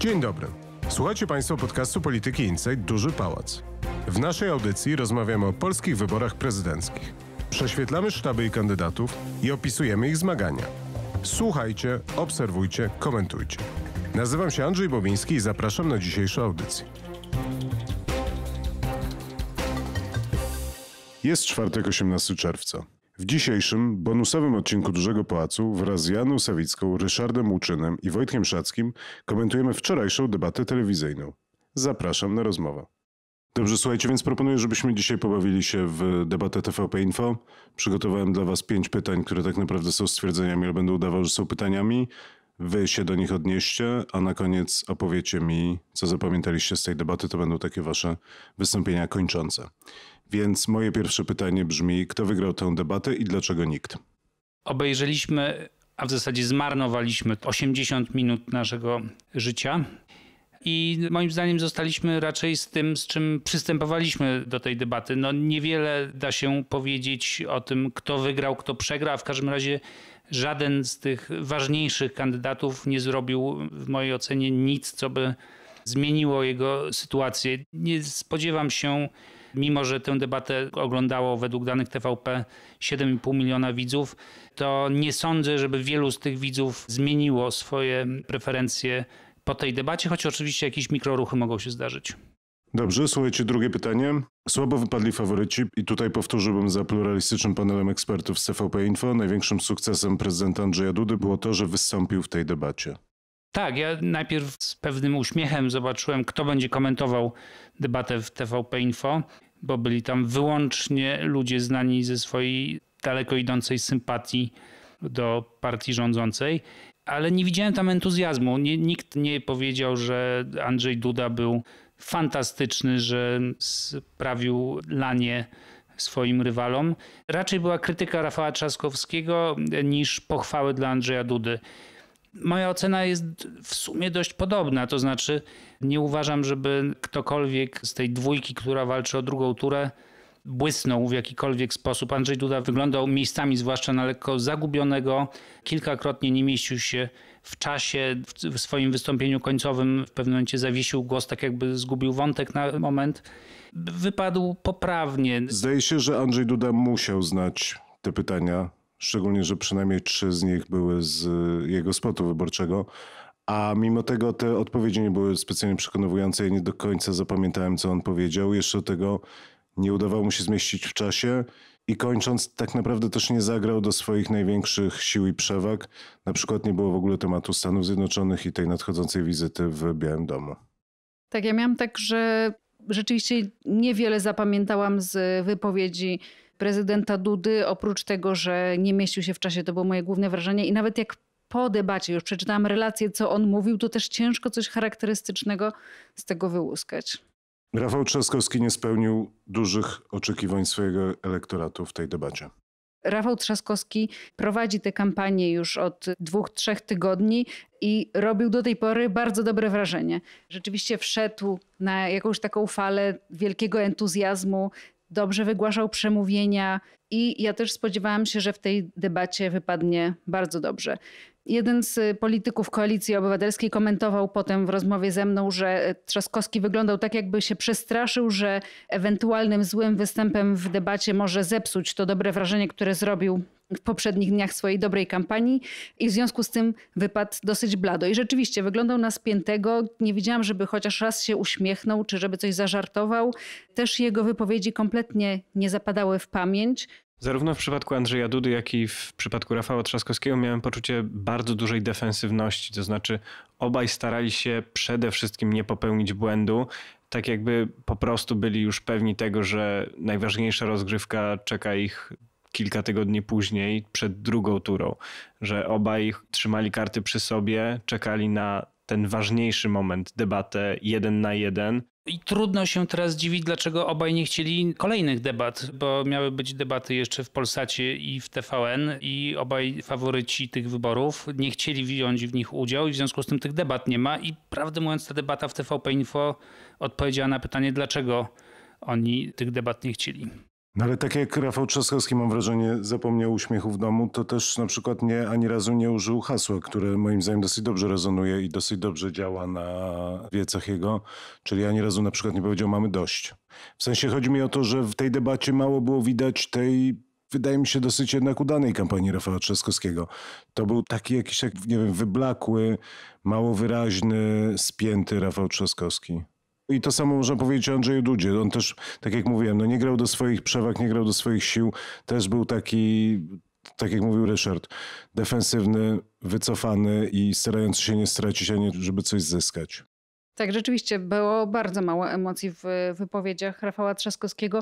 Dzień dobry. Słuchajcie Państwo podcastu Polityki Insight Duży Pałac. W naszej audycji rozmawiamy o polskich wyborach prezydenckich. Prześwietlamy sztaby i kandydatów i opisujemy ich zmagania. Słuchajcie, obserwujcie, komentujcie. Nazywam się Andrzej Bobiński i zapraszam na dzisiejszą audycję. Jest czwartek 18 czerwca. W dzisiejszym, bonusowym odcinku Dużego Pałacu wraz z Janą Sawicką, Ryszardem Łuczynem i Wojtkiem Szackim komentujemy wczorajszą debatę telewizyjną. Zapraszam na rozmowę. Dobrze, słuchajcie, więc proponuję, żebyśmy dzisiaj pobawili się w debatę TVP Info. Przygotowałem dla Was pięć pytań, które tak naprawdę są stwierdzeniami, ale będę udawał, że są pytaniami. Wy się do nich odnieście, a na koniec opowiecie mi, co zapamiętaliście z tej debaty. To będą takie wasze wystąpienia kończące. Więc moje pierwsze pytanie brzmi: kto wygrał tę debatę i dlaczego nikt? Obejrzeliśmy, a w zasadzie zmarnowaliśmy 80 minut naszego życia i moim zdaniem zostaliśmy raczej z tym, z czym przystępowaliśmy do tej debaty. No niewiele da się powiedzieć o tym, kto wygrał, kto przegrał, w każdym razie żaden z tych ważniejszych kandydatów nie zrobił w mojej ocenie nic, co by zmieniło jego sytuację. Nie spodziewam się mimo że tę debatę oglądało według danych TVP 7,5 miliona widzów, to nie sądzę, żeby wielu z tych widzów zmieniło swoje preferencje po tej debacie, choć oczywiście jakieś mikroruchy mogą się zdarzyć. Dobrze, słuchajcie, drugie pytanie. Słabo wypadli faworyci i tutaj powtórzyłbym za pluralistycznym panelem ekspertów z CVP Info. Największym sukcesem prezydenta Andrzeja Dudy było to, że wystąpił w tej debacie. Tak, ja najpierw z pewnym uśmiechem zobaczyłem, kto będzie komentował debatę w TVP Info, bo byli tam wyłącznie ludzie znani ze swojej daleko idącej sympatii do partii rządzącej ale nie widziałem tam entuzjazmu. Nie, nikt nie powiedział, że Andrzej Duda był fantastyczny, że sprawił lanie swoim rywalom. Raczej była krytyka Rafała Trzaskowskiego niż pochwały dla Andrzeja Dudy. Moja ocena jest w sumie dość podobna, to znaczy nie uważam, żeby ktokolwiek z tej dwójki, która walczy o drugą turę, błysnął w jakikolwiek sposób. Andrzej Duda wyglądał miejscami, zwłaszcza na lekko zagubionego. Kilkakrotnie nie mieścił się w czasie, w swoim wystąpieniu końcowym w pewnym momencie zawiesił głos, tak jakby zgubił wątek na moment. Wypadł poprawnie. Zdaje się, że Andrzej Duda musiał znać te pytania, szczególnie, że przynajmniej trzy z nich były z jego spotu wyborczego. A mimo tego te odpowiedzi nie były specjalnie przekonujące. Ja nie do końca zapamiętałem, co on powiedział. Jeszcze do tego nie udawało mu się zmieścić w czasie i kończąc tak naprawdę też nie zagrał do swoich największych sił i przewag. Na przykład nie było w ogóle tematu Stanów Zjednoczonych i tej nadchodzącej wizyty w Białym Domu. Tak, ja miałam tak, że rzeczywiście niewiele zapamiętałam z wypowiedzi prezydenta Dudy, oprócz tego, że nie mieścił się w czasie, to było moje główne wrażenie. I nawet jak po debacie już przeczytałam relację, co on mówił, to też ciężko coś charakterystycznego z tego wyłuskać. Rafał Trzaskowski nie spełnił dużych oczekiwań swojego elektoratu w tej debacie. Rafał Trzaskowski prowadzi tę kampanię już od dwóch, trzech tygodni i robił do tej pory bardzo dobre wrażenie. Rzeczywiście wszedł na jakąś taką falę wielkiego entuzjazmu, dobrze wygłaszał przemówienia i ja też spodziewałam się, że w tej debacie wypadnie bardzo dobrze. Jeden z y, polityków Koalicji Obywatelskiej komentował potem w rozmowie ze mną, że y, Trzaskowski wyglądał tak, jakby się przestraszył, że ewentualnym złym występem w debacie może zepsuć to dobre wrażenie, które zrobił w poprzednich dniach swojej dobrej kampanii i w związku z tym wypadł dosyć blado. I rzeczywiście wyglądał na spiętego. Nie widziałam, żeby chociaż raz się uśmiechnął, czy żeby coś zażartował. Też jego wypowiedzi kompletnie nie zapadały w pamięć. Zarówno w przypadku Andrzeja Dudy, jak i w przypadku Rafała Trzaskowskiego miałem poczucie bardzo dużej defensywności, to znaczy obaj starali się przede wszystkim nie popełnić błędu, tak jakby po prostu byli już pewni tego, że najważniejsza rozgrywka czeka ich kilka tygodni później, przed drugą turą, że obaj trzymali karty przy sobie, czekali na ten ważniejszy moment, debatę jeden na jeden i trudno się teraz dziwić, dlaczego obaj nie chcieli kolejnych debat, bo miały być debaty jeszcze w Polsacie i w TVN i obaj faworyci tych wyborów nie chcieli wziąć w nich udziału i w związku z tym tych debat nie ma i prawdę mówiąc ta debata w TVP Info odpowiedziała na pytanie, dlaczego oni tych debat nie chcieli. No ale tak jak Rafał Trzaskowski, mam wrażenie, zapomniał uśmiechu w domu, to też na przykład nie, ani razu nie użył hasła, które moim zdaniem dosyć dobrze rezonuje i dosyć dobrze działa na wiecach jego. Czyli ani razu na przykład nie powiedział mamy dość. W sensie chodzi mi o to, że w tej debacie mało było widać tej wydaje mi się dosyć jednak udanej kampanii Rafała Trzaskowskiego. To był taki jakiś, jak, nie wiem, wyblakły, mało wyraźny, spięty Rafał Trzaskowski. I to samo można powiedzieć o Andrzeju Dudzie. On też, tak jak mówiłem, no nie grał do swoich przewag, nie grał do swoich sił. Też był taki, tak jak mówił Ryszard, defensywny, wycofany i starający się nie stracić, a nie żeby coś zyskać. Tak, rzeczywiście było bardzo mało emocji w wypowiedziach Rafała Trzaskowskiego.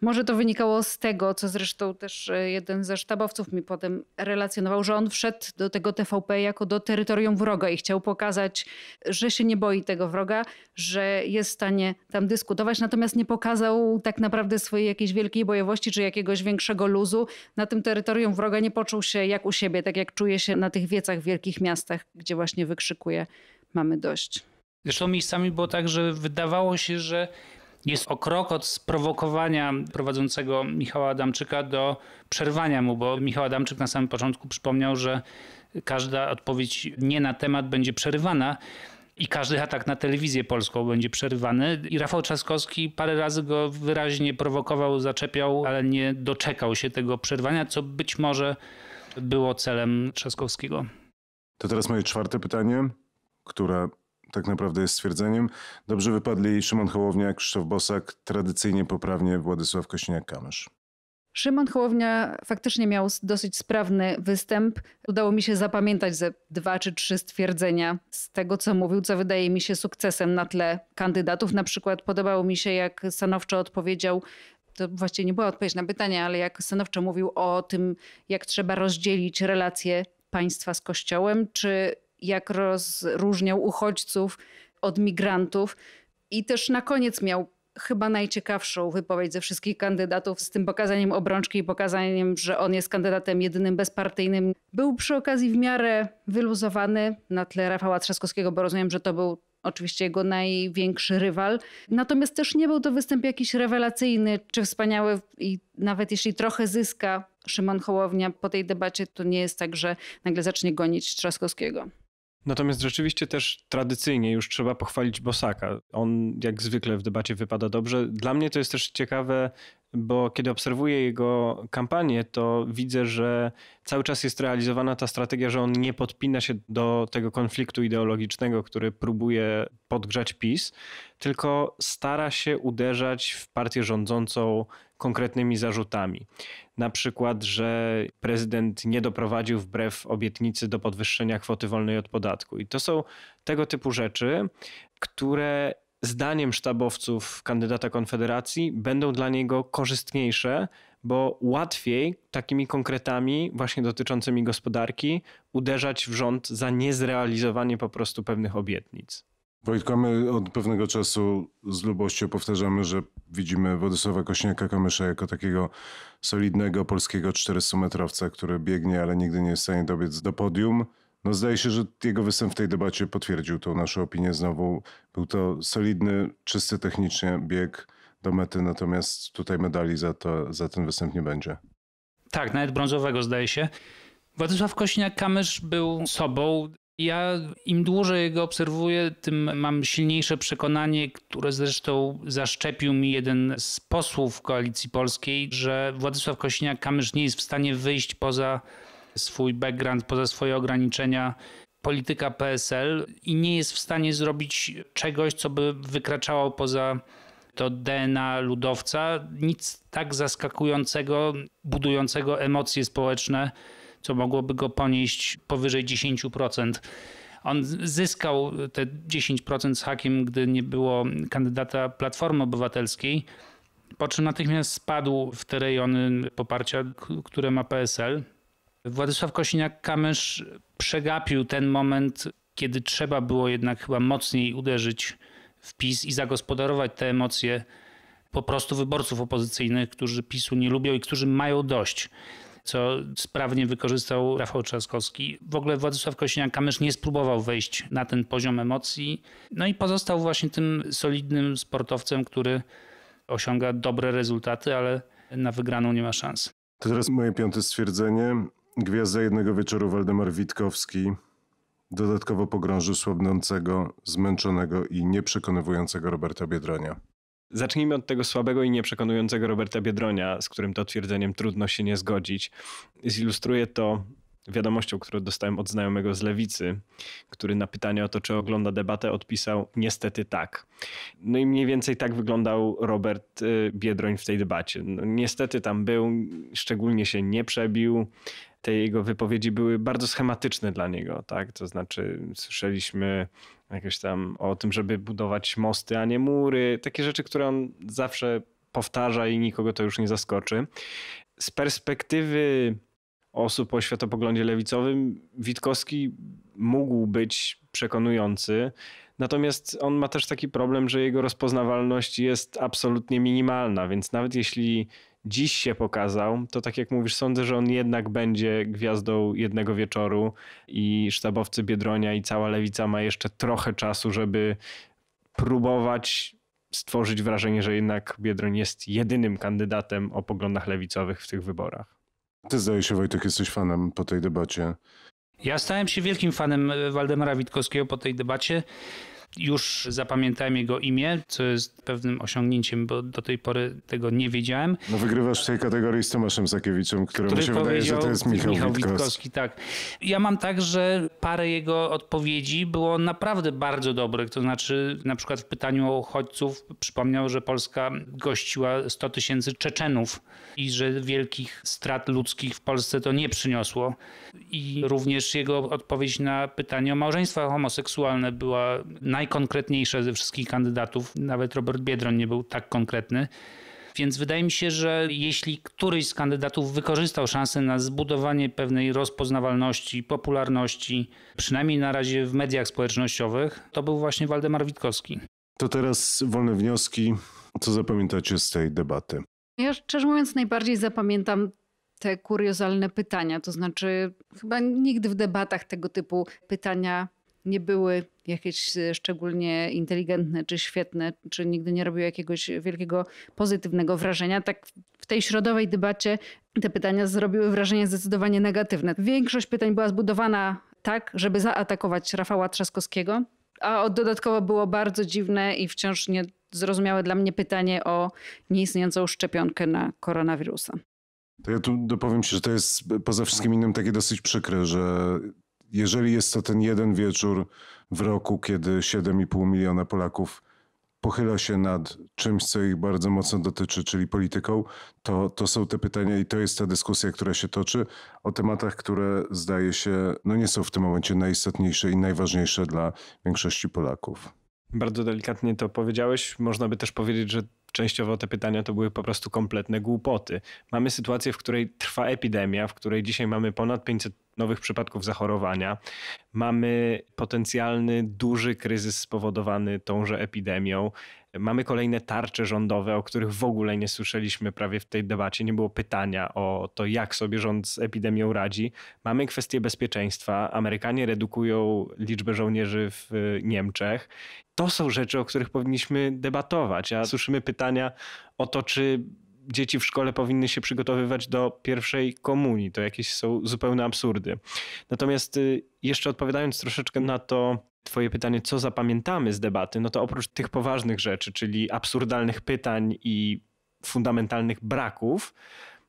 Może to wynikało z tego, co zresztą też e, jeden ze sztabowców mi potem relacjonował, że on wszedł do tego TVP jako do terytorium wroga i chciał pokazać, że się nie boi tego wroga, że jest w stanie tam dyskutować, natomiast nie pokazał tak naprawdę swojej jakiejś wielkiej bojowości czy jakiegoś większego luzu. Na tym terytorium wroga nie poczuł się jak u siebie, tak jak czuje się na tych wiecach w wielkich miastach, gdzie właśnie wykrzykuje mamy dość. Zresztą miejscami było tak, że wydawało się, że jest o krok od sprowokowania prowadzącego Michała Adamczyka do przerwania mu, bo Michał Adamczyk na samym początku przypomniał, że każda odpowiedź nie na temat będzie przerywana i każdy atak na telewizję polską będzie przerywany. I Rafał Trzaskowski parę razy go wyraźnie prowokował, zaczepiał, ale nie doczekał się tego przerwania, co być może było celem Trzaskowskiego. To teraz moje czwarte pytanie, które tak naprawdę jest stwierdzeniem. Dobrze wypadli Szymon Hołownia, Krzysztof Bosak, tradycyjnie poprawnie Władysław kośniak kamysz Szymon Hołownia faktycznie miał dosyć sprawny występ. Udało mi się zapamiętać ze dwa czy trzy stwierdzenia z tego, co mówił, co wydaje mi się sukcesem na tle kandydatów. Na przykład podobało mi się, jak stanowczo odpowiedział to właściwie nie była odpowiedź na pytanie, ale jak stanowczo mówił o tym, jak trzeba rozdzielić relacje państwa z Kościołem, czy jak rozróżniał uchodźców od migrantów. I też na koniec miał chyba najciekawszą wypowiedź ze wszystkich kandydatów z tym pokazaniem obrączki i pokazaniem, że on jest kandydatem jedynym bezpartyjnym. Był przy okazji w miarę wyluzowany na tle Rafała Trzaskowskiego, bo rozumiem, że to był oczywiście jego największy rywal. Natomiast też nie był to występ jakiś rewelacyjny czy wspaniały i nawet jeśli trochę zyska Szymon Hołownia po tej debacie, to nie jest tak, że nagle zacznie gonić Trzaskowskiego. Natomiast rzeczywiście też tradycyjnie już trzeba pochwalić Bosaka. On jak zwykle w debacie wypada dobrze. Dla mnie to jest też ciekawe bo kiedy obserwuję jego kampanię, to widzę, że cały czas jest realizowana ta strategia, że on nie podpina się do tego konfliktu ideologicznego, który próbuje podgrzać PiS, tylko stara się uderzać w partię rządzącą konkretnymi zarzutami. Na przykład, że prezydent nie doprowadził wbrew obietnicy do podwyższenia kwoty wolnej od podatku. I to są tego typu rzeczy, które zdaniem sztabowców kandydata Konfederacji będą dla niego korzystniejsze, bo łatwiej takimi konkretami, właśnie dotyczącymi gospodarki, uderzać w rząd za niezrealizowanie po prostu pewnych obietnic. Wojtko, my od pewnego czasu z lubością powtarzamy, że widzimy Władysława Kośniaka-Kamysza jako takiego solidnego polskiego 400-metrowca, który biegnie, ale nigdy nie jest w stanie dobiec do podium. No zdaje się, że jego występ w tej debacie potwierdził tą naszą opinię znowu. Był to solidny, czysty technicznie bieg do mety, natomiast tutaj medali za, to, za ten występ nie będzie. Tak, nawet brązowego zdaje się. Władysław Kośniak-Kamysz był sobą. Ja im dłużej go obserwuję, tym mam silniejsze przekonanie, które zresztą zaszczepił mi jeden z posłów Koalicji Polskiej, że Władysław Kośniak-Kamysz nie jest w stanie wyjść poza swój background, poza swoje ograniczenia polityka PSL i nie jest w stanie zrobić czegoś, co by wykraczało poza to DNA ludowca. Nic tak zaskakującego, budującego emocje społeczne, co mogłoby go ponieść powyżej 10%. On zyskał te 10% z hakiem, gdy nie było kandydata Platformy Obywatelskiej, po czym natychmiast spadł w te rejony poparcia, które ma PSL. Władysław Kosiniak-Kamysz przegapił ten moment, kiedy trzeba było jednak chyba mocniej uderzyć w PiS i zagospodarować te emocje po prostu wyborców opozycyjnych, którzy PiSu nie lubią i którzy mają dość co sprawnie wykorzystał Rafał Trzaskowski. W ogóle Władysław Kosiniak-Kamysz nie spróbował wejść na ten poziom emocji. No i pozostał właśnie tym solidnym sportowcem, który osiąga dobre rezultaty, ale na wygraną nie ma szans. To teraz moje piąte stwierdzenie. Gwiazda jednego wieczoru Waldemar Witkowski dodatkowo pogrążył słabnącego, zmęczonego i nieprzekonywującego Roberta Biedronia. Zacznijmy od tego słabego i nieprzekonującego Roberta Biedronia, z którym to twierdzeniem trudno się nie zgodzić. Zilustruje to wiadomością, którą dostałem od znajomego z lewicy, który na pytanie o to, czy ogląda debatę, odpisał niestety tak. No i mniej więcej tak wyglądał Robert y, Biedroń w tej debacie. No, niestety tam był, szczególnie się nie przebił, te jego wypowiedzi były bardzo schematyczne dla niego, tak? To znaczy słyszeliśmy jakieś tam o tym, żeby budować mosty, a nie mury, takie rzeczy, które on zawsze powtarza i nikogo to już nie zaskoczy. Z perspektywy osób o światopoglądzie lewicowym Witkowski mógł być przekonujący, natomiast on ma też taki problem, że jego rozpoznawalność jest absolutnie minimalna, więc nawet jeśli dziś się pokazał, to tak jak mówisz, sądzę, że on jednak będzie gwiazdą jednego wieczoru i sztabowcy Biedronia i cała lewica ma jeszcze trochę czasu, żeby próbować stworzyć wrażenie, że jednak Biedroń jest jedynym kandydatem o poglądach lewicowych w tych wyborach. Ty zdaje się, Wojtek, jesteś fanem po tej debacie. Ja stałem się wielkim fanem Waldemara Witkowskiego po tej debacie. Już zapamiętałem jego imię, co jest pewnym osiągnięciem, bo do tej pory tego nie wiedziałem. No wygrywasz w tej kategorii z Tomaszem Zakiewiczem, któremu który się wydaje, że to jest Michał, Michał Witkowski. Witkowski. Tak. Ja mam tak, że parę jego odpowiedzi było naprawdę bardzo dobrych. To znaczy na przykład w pytaniu o uchodźców przypomniał, że Polska gościła 100 tysięcy Czeczenów i że wielkich strat ludzkich w Polsce to nie przyniosło. I również jego odpowiedź na pytanie o małżeństwa homoseksualne była najkonkretniejsze ze wszystkich kandydatów. Nawet Robert Biedron nie był tak konkretny. Więc wydaje mi się, że jeśli któryś z kandydatów wykorzystał szansę na zbudowanie pewnej rozpoznawalności, popularności, przynajmniej na razie w mediach społecznościowych, to był właśnie Waldemar Witkowski. To teraz wolne wnioski. Co zapamiętacie z tej debaty? Ja szczerze mówiąc, najbardziej zapamiętam te kuriozalne pytania. To znaczy, chyba nigdy w debatach tego typu pytania nie były jakieś e, szczególnie inteligentne czy świetne, czy nigdy nie robiły jakiegoś wielkiego pozytywnego wrażenia. Tak w tej środowej debacie te pytania zrobiły wrażenie zdecydowanie negatywne. Większość pytań była zbudowana tak, żeby zaatakować Rafała Trzaskowskiego, a dodatkowo było bardzo dziwne i wciąż nie zrozumiałe dla mnie pytanie o nieistniejącą szczepionkę na koronawirusa. To ja tu dopowiem się, że to jest e, poza wszystkim innym takie dosyć przykre, że jeżeli jest to ten jeden wieczór w roku, kiedy 7,5 miliona Polaków pochyla się nad czymś, co ich bardzo mocno dotyczy, czyli polityką, to, to są te pytania i to jest ta dyskusja, która się toczy o tematach, które zdaje się no nie są w tym momencie najistotniejsze i najważniejsze dla większości Polaków. Bardzo delikatnie to powiedziałeś. Można by też powiedzieć, że częściowo te pytania to były po prostu kompletne głupoty. Mamy sytuację, w której trwa epidemia, w której dzisiaj mamy ponad 500 nowych przypadków zachorowania. Mamy potencjalny duży kryzys spowodowany tąże epidemią. Mamy kolejne tarcze rządowe, o których w ogóle nie słyszeliśmy prawie w tej debacie. Nie było pytania o to, jak sobie rząd z epidemią radzi. Mamy kwestię bezpieczeństwa. Amerykanie redukują liczbę żołnierzy w e, Niemczech. To są rzeczy, o których powinniśmy debatować. A słyszymy pytania o to, czy dzieci w szkole powinny się przygotowywać do pierwszej komunii. To jakieś są zupełne absurdy. Natomiast e, jeszcze odpowiadając troszeczkę na to, Twoje pytanie, co zapamiętamy z debaty, no to oprócz tych poważnych rzeczy, czyli absurdalnych pytań i fundamentalnych braków,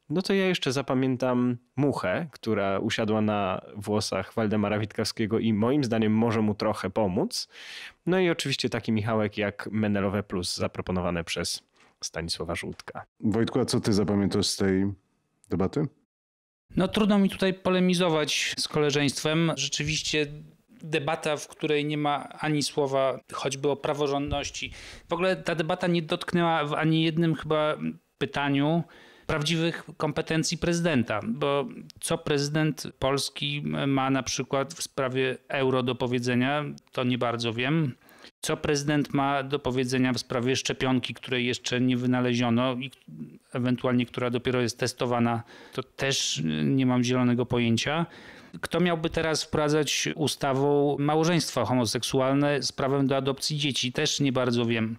no to ja jeszcze zapamiętam muchę, która usiadła na włosach Waldemara Witkowskiego i moim zdaniem może mu trochę pomóc. No i oczywiście taki Michałek jak Menelowe Plus zaproponowane przez Stanisława Żółtka. Wojtku, a co ty zapamiętasz z tej debaty? No trudno mi tutaj polemizować z koleżeństwem. Rzeczywiście debata, w której nie ma ani słowa choćby o praworządności. W ogóle ta debata nie dotknęła w ani jednym chyba pytaniu prawdziwych kompetencji prezydenta, bo co prezydent Polski ma na przykład w sprawie euro do powiedzenia, to nie bardzo wiem. Co prezydent ma do powiedzenia w sprawie szczepionki, której jeszcze nie wynaleziono i ewentualnie która dopiero jest testowana, to też nie mam zielonego pojęcia. Kto miałby teraz wprowadzać ustawą małżeństwa homoseksualne z prawem do adopcji dzieci? Też nie bardzo wiem.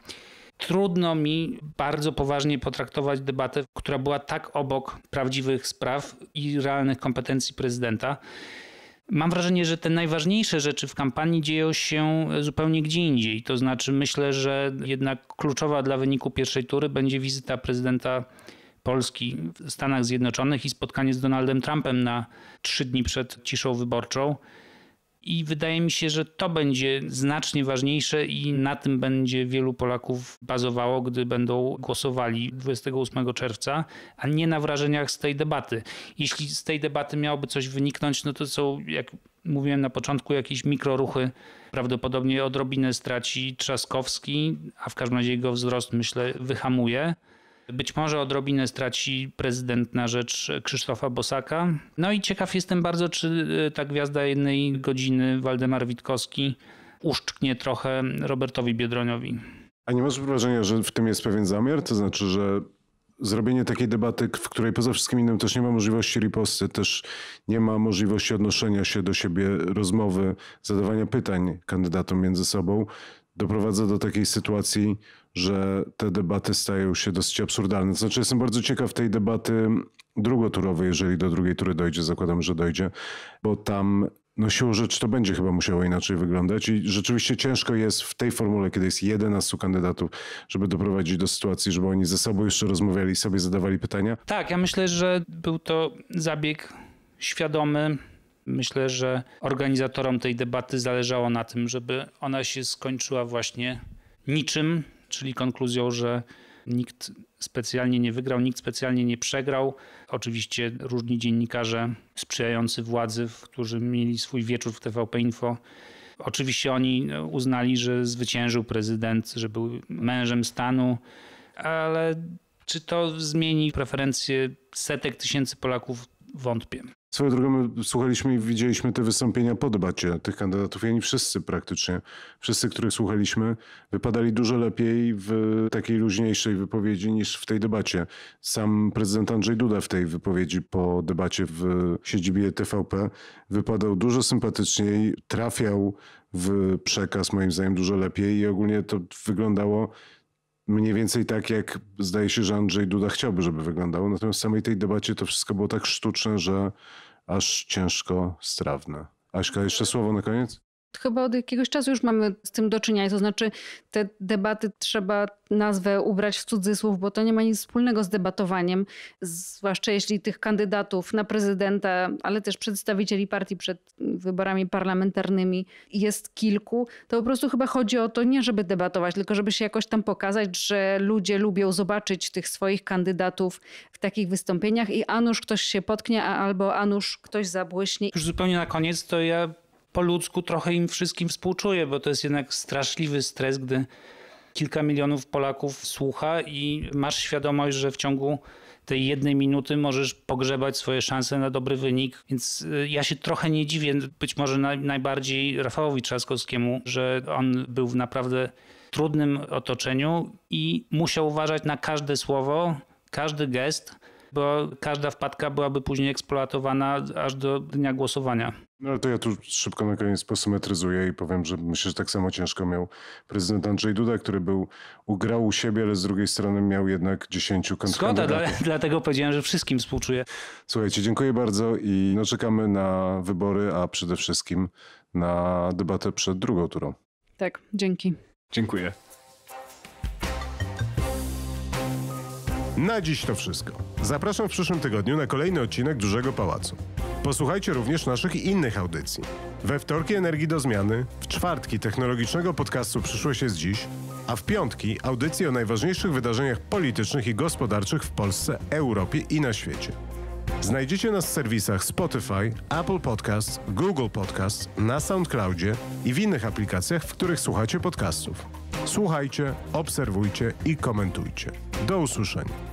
Trudno mi bardzo poważnie potraktować debatę, która była tak obok prawdziwych spraw i realnych kompetencji prezydenta. Mam wrażenie, że te najważniejsze rzeczy w kampanii dzieją się zupełnie gdzie indziej. To znaczy, myślę, że jednak kluczowa dla wyniku pierwszej tury będzie wizyta prezydenta Polski w Stanach Zjednoczonych i spotkanie z Donaldem Trumpem na trzy dni przed ciszą wyborczą. I wydaje mi się, że to będzie znacznie ważniejsze i na tym będzie wielu Polaków bazowało, gdy będą głosowali 28 czerwca, a nie na wrażeniach z tej debaty. Jeśli z tej debaty miałoby coś wyniknąć, no to są, jak mówiłem na początku, jakieś mikroruchy. Prawdopodobnie odrobinę straci Trzaskowski, a w każdym razie jego wzrost, myślę, wyhamuje. Być może odrobinę straci prezydent na rzecz Krzysztofa Bosaka. No i ciekaw jestem bardzo, czy e, ta gwiazda jednej godziny, Waldemar Witkowski, uszczknie trochę Robertowi Biedroniowi. A nie masz wrażenia, że w tym jest pewien zamiar? To znaczy, że zrobienie takiej debaty, w której poza wszystkim innym też nie ma możliwości riposty, też nie ma możliwości odnoszenia się do siebie, rozmowy, zadawania pytań kandydatom między sobą, doprowadza do takiej sytuacji, że te debaty stają się dosyć absurdalne. znaczy, jestem bardzo ciekaw tej debaty drugoturowej, jeżeli do drugiej tury dojdzie, zakładam, że dojdzie, bo tam no siłą rzeczy to będzie chyba musiało inaczej wyglądać i rzeczywiście ciężko jest w tej formule, kiedy jest 11 kandydatów, żeby doprowadzić do sytuacji, żeby oni ze sobą jeszcze rozmawiali i sobie zadawali pytania. Tak, ja myślę, że był to zabieg świadomy. Myślę, że organizatorom tej debaty zależało na tym, żeby ona się skończyła właśnie niczym, czyli konkluzją, że nikt specjalnie nie wygrał, nikt specjalnie nie przegrał. Oczywiście różni dziennikarze sprzyjający władzy, którzy mieli swój wieczór w TVP Info. Oczywiście oni uznali, że zwyciężył prezydent, że był mężem stanu, ale czy to zmieni preferencje setek tysięcy Polaków? wątpię. Swoją drogą słuchaliśmy i widzieliśmy te wystąpienia po debacie tych kandydatów i oni wszyscy praktycznie, wszyscy, których słuchaliśmy, wypadali dużo lepiej w takiej luźniejszej wypowiedzi niż w tej debacie. Sam prezydent Andrzej Duda w tej wypowiedzi po debacie w siedzibie TVP wypadał dużo sympatyczniej, trafiał w przekaz moim zdaniem dużo lepiej i ogólnie to wyglądało mniej więcej tak, jak zdaje się, że Andrzej Duda chciałby, żeby wyglądało. Natomiast w samej tej debacie to wszystko było tak sztuczne, że aż ciężko strawne. Aśka, jeszcze słowo na koniec? chyba od jakiegoś czasu już mamy z tym do czynienia. To znaczy, te debaty trzeba nazwę ubrać w cudzysłów, bo to nie ma nic wspólnego z debatowaniem, zwłaszcza jeśli tych kandydatów na prezydenta, ale też przedstawicieli partii przed wyborami parlamentarnymi jest kilku. To po prostu chyba chodzi o to nie, żeby debatować, tylko żeby się jakoś tam pokazać, że ludzie lubią zobaczyć tych swoich kandydatów w takich wystąpieniach i anusz ktoś się potknie, a albo anusz ktoś zabłyśnie. Już zupełnie na koniec to ja po ludzku trochę im wszystkim współczuję, bo to jest jednak straszliwy stres, gdy kilka milionów Polaków słucha i masz świadomość, że w ciągu tej jednej minuty możesz pogrzebać swoje szanse na dobry wynik. Więc y, ja się trochę nie dziwię, być może najbardziej Rafałowi Trzaskowskiemu, że on był w naprawdę trudnym otoczeniu i musiał uważać na każde słowo, każdy gest bo każda wpadka byłaby później eksploatowana aż do dnia głosowania. No to ja tu szybko na koniec posymetryzuję i powiem, że myślę, że tak samo ciężko miał prezydent Andrzej Duda, który był, ugrał u siebie, ale z drugiej strony miał jednak dziesięciu kandydatów. Skoda, dlatego powiedziałem, że wszystkim współczuję. Słuchajcie, dziękuję bardzo i no, czekamy na wybory, a przede wszystkim na debatę przed drugą turą. Tak, dzięki. Dziękuję. Na dziś to wszystko. Zapraszam w przyszłym tygodniu na kolejny odcinek Dużego Pałacu. Posłuchajcie również naszych innych audycji. We wtorki Energii do Zmiany, w czwartki technologicznego podcastu Przyszłość jest dziś, a w piątki audycji o najważniejszych wydarzeniach politycznych i gospodarczych w Polsce, Europie i na świecie. Znajdziecie nas w serwisach Spotify, Apple Podcasts, Google Podcasts, na SoundCloudzie i w innych aplikacjach, w których słuchacie podcastów. Słuchajcie, obserwujcie i komentujcie. Do usłyszenia.